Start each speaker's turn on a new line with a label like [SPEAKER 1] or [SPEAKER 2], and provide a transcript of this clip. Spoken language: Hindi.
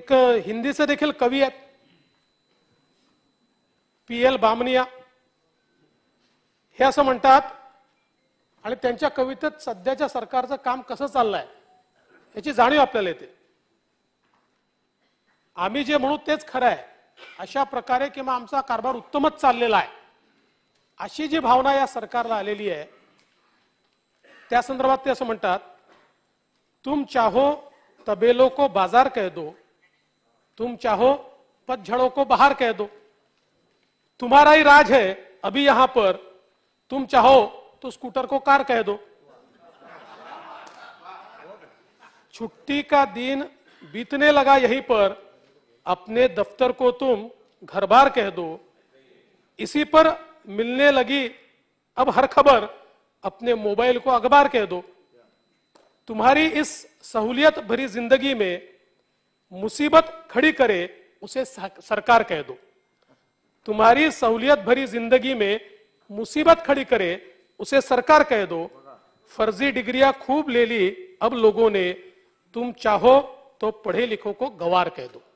[SPEAKER 1] एक हिंदीचे देखील कवी आहेत पी एल बामनिया हे असं म्हणतात आणि त्यांच्या कवितेत सध्याच्या सरकारचं काम कसं चाललंय याची जाणीव आपल्याला येते आम्ही जे म्हणू तेच खरं आहे अशा प्रकारे किंवा आमचा कारभार उत्तमच चाललेला आहे अशी जी भावना या सरकारला आलेली आहे त्या संदर्भात ते असं म्हणतात तुम चाहो तबेलो को बाजार कह दो तुम चाहो पतझड़ों को बाहर कह दो तुम्हारा ही राज है अभी यहां पर तुम चाहो तो स्कूटर को कार कह दो छुट्टी का दिन बीतने लगा यहीं पर अपने दफ्तर को तुम घर बार कह दो इसी पर मिलने लगी अब हर खबर अपने मोबाइल को अखबार कह दो तुम्हारी इस सहूलियत भरी जिंदगी में मुसीबत खड़ी करे उसे सरकार कह दो तुम्हारी सहूलियत भरी जिंदगी में मुसीबत खड़ी करे उसे सरकार कह दो फर्जी डिग्रियां खूब ले ली अब लोगों ने तुम चाहो तो पढ़े लिखो को गवार कह दो